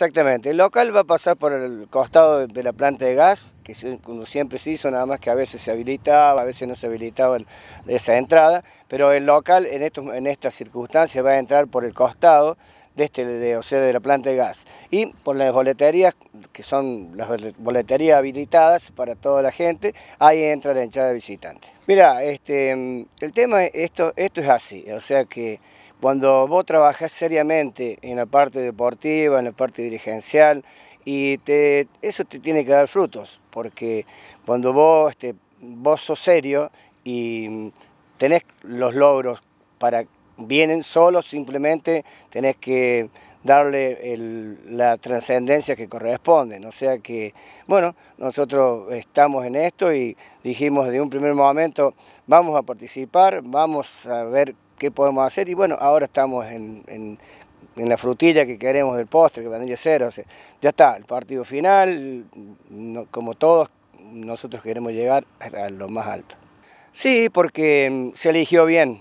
Exactamente, el local va a pasar por el costado de la planta de gas, que como siempre se hizo, nada más que a veces se habilitaba, a veces no se habilitaba esa entrada, pero el local en, estos, en estas circunstancias va a entrar por el costado, este, de, o sea, de la planta de gas. Y por las boleterías, que son las boleterías habilitadas para toda la gente, ahí entra la hinchada de visitantes. Mira, este, el tema, esto, esto es así, o sea que cuando vos trabajás seriamente en la parte deportiva, en la parte dirigencial, y te, eso te tiene que dar frutos, porque cuando vos, este, vos sos serio y tenés los logros para vienen solos, simplemente tenés que darle la trascendencia que corresponde. O sea que, bueno, nosotros estamos en esto y dijimos de un primer momento, vamos a participar, vamos a ver qué podemos hacer y bueno, ahora estamos en, la frutilla que queremos del postre, que van a ser, ya está, el partido final, como todos, nosotros queremos llegar a lo más alto. Sí, porque mm, se eligió bien,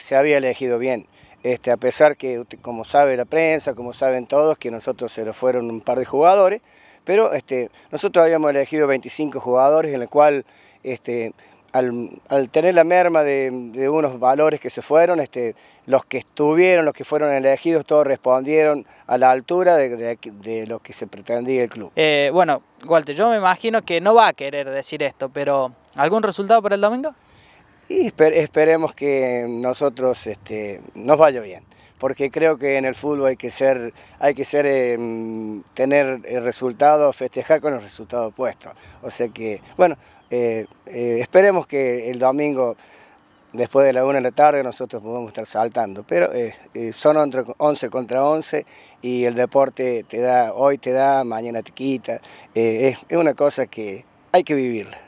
se había elegido bien. Este, a pesar que, como sabe la prensa, como saben todos, que nosotros se lo fueron un par de jugadores, pero este, nosotros habíamos elegido 25 jugadores, en el cual este, al, tener la merma de, unos valores que se fueron, este, los que estuvieron, los que fueron elegidos, todos respondieron a la altura de, lo que se pretendía el club. Eh, bueno, Walter, yo me imagino que no va a querer decir esto, pero ¿algún resultado para el domingo? y esperemos que nosotros este, nos vaya bien porque creo que en el fútbol hay que ser, hay que ser em, tener eh, resultados, festejar con los resultados puesto. O sea que, bueno, eh, eh, esperemos que el domingo, después de la una de la tarde, nosotros podamos estar saltando. Pero son 11 contra 11 y el deporte te da, hoy te da, mañana te quita. es una cosa que hay que vivirla.